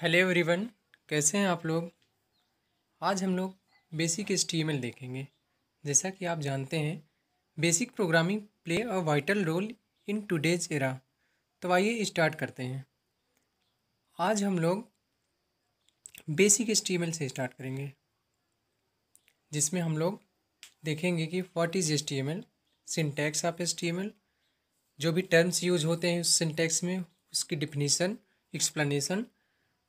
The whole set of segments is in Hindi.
हेलो एवरीवन कैसे हैं आप लोग आज हम लोग बेसिक एस देखेंगे जैसा कि आप जानते हैं basic programming play a vital role in today's era तो आइए स्टार्ट करते हैं आज हम लोग बेसिक एस से स्टार्ट करेंगे जिसमें हम लोग देखेंगे कि what is H T M L syntax of H T M L जो भी टर्म्स यूज होते हैं उस सिंटैक्स में उसकी definition explanation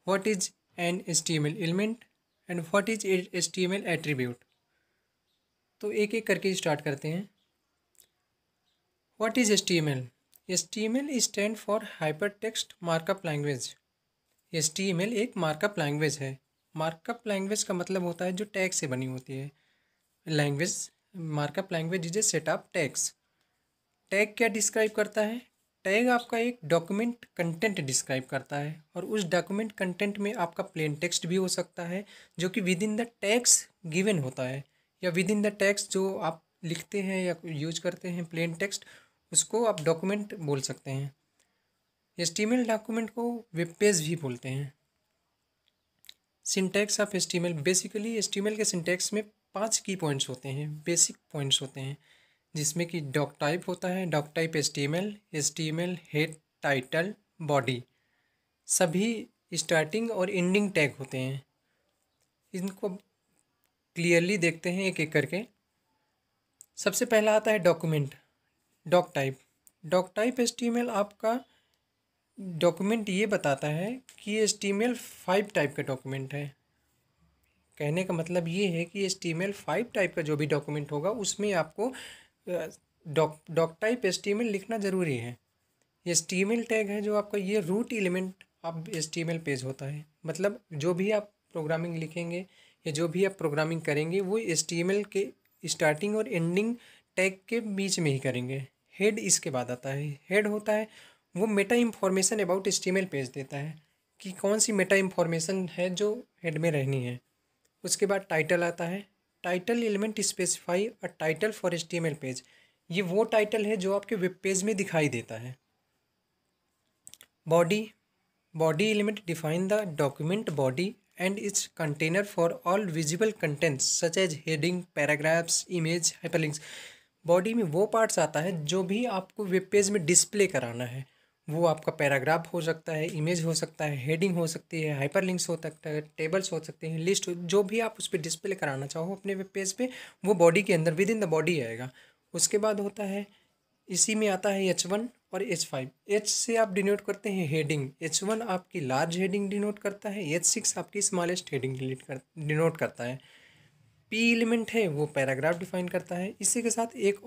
what is an HTML element and what is its html attribute L attribute तो एक एक करके स्टार्ट करते हैं what is H T M L H T M L stand for hyper text markup language H T M L एक मार्कअप लैंग्वेज है मार्कअप लैंग्वेज का मतलब होता है जो टैग से बनी होती है language markup language is a set of tags tag क्या डिस्क्राइब करता है टैग आपका एक डॉक्यूमेंट कंटेंट डिस्क्राइब करता है और उस डॉक्यूमेंट कंटेंट में आपका प्लेन टेक्स्ट भी हो सकता है जो कि within the text given होता है या विद इन द टैक्स जो आप लिखते हैं या यूज करते हैं प्लेन टेक्स्ट उसको आप डॉक्यूमेंट बोल सकते हैं एस डॉक्यूमेंट को वेब पेज भी बोलते हैं सिंटैक्स ऑफ एस बेसिकली एस के सिंटैक्स में पाँच की पॉइंट्स होते हैं बेसिक पॉइंट्स होते हैं जिसमें कि डॉक टाइप होता है doc type H T M L H T M L head title body सभी स्टार्टिंग और एंडिंग टैग होते हैं इनको क्लियरली देखते हैं एक एक करके सबसे पहला आता है document doc type doc type H T M L आपका डॉक्यूमेंट ये बताता है कि H T M L five type का डॉक्यूमेंट है कहने का मतलब ये है कि H T M L five type का जो भी डॉक्यूमेंट होगा उसमें आपको doc doc type H T लिखना ज़रूरी है एस टी टैग है जो आपका ये रूट एलिमेंट अब एस टी पेज होता है मतलब जो भी आप प्रोग्रामिंग लिखेंगे या जो भी आप प्रोग्रामिंग करेंगे वो एस टी एम एल के स्टार्टिंग और एंडिंग टैग के बीच में ही करेंगे हेड इसके बाद आता है हेड होता है वो meta information about H T M L page देता है कि कौन सी मेटा इन्फॉर्मेशन है जो हेड में रहनी है उसके बाद टाइटल आता है title element specify a title for H page ये वो टाइटल है जो आपके वेब पेज में दिखाई देता है body body element define the document body and it's container for all visible contents such as heading paragraphs image hyperlinks body में वो पार्ट्स आता है जो भी आपको वेब पेज में डिस्प्ले कराना है वो आपका पैराग्राफ हो सकता है इमेज हो सकता है हेडिंग हो सकती है हाइपर लिंक्स हो सकता है टेबल्स हो सकते हैं लिस्ट जो भी आप उस पर डिस्प्ले कराना चाहो अपने वेब पेज पे वो बॉडी के अंदर विद इन द बॉडी आएगा उसके बाद होता है इसी में आता है एच वन और एच फाइव एच से आप डिनोट करते हैं हेडिंग एच वन आपकी लार्ज हेडिंग डिनोट करता है एच सिक्स आपकी स्मॉलेस्ट हेडिंग डिलीट कर डिनोट करता है पी एलिमेंट है वो पैराग्राफ डिफाइन करता है इसी के साथ एक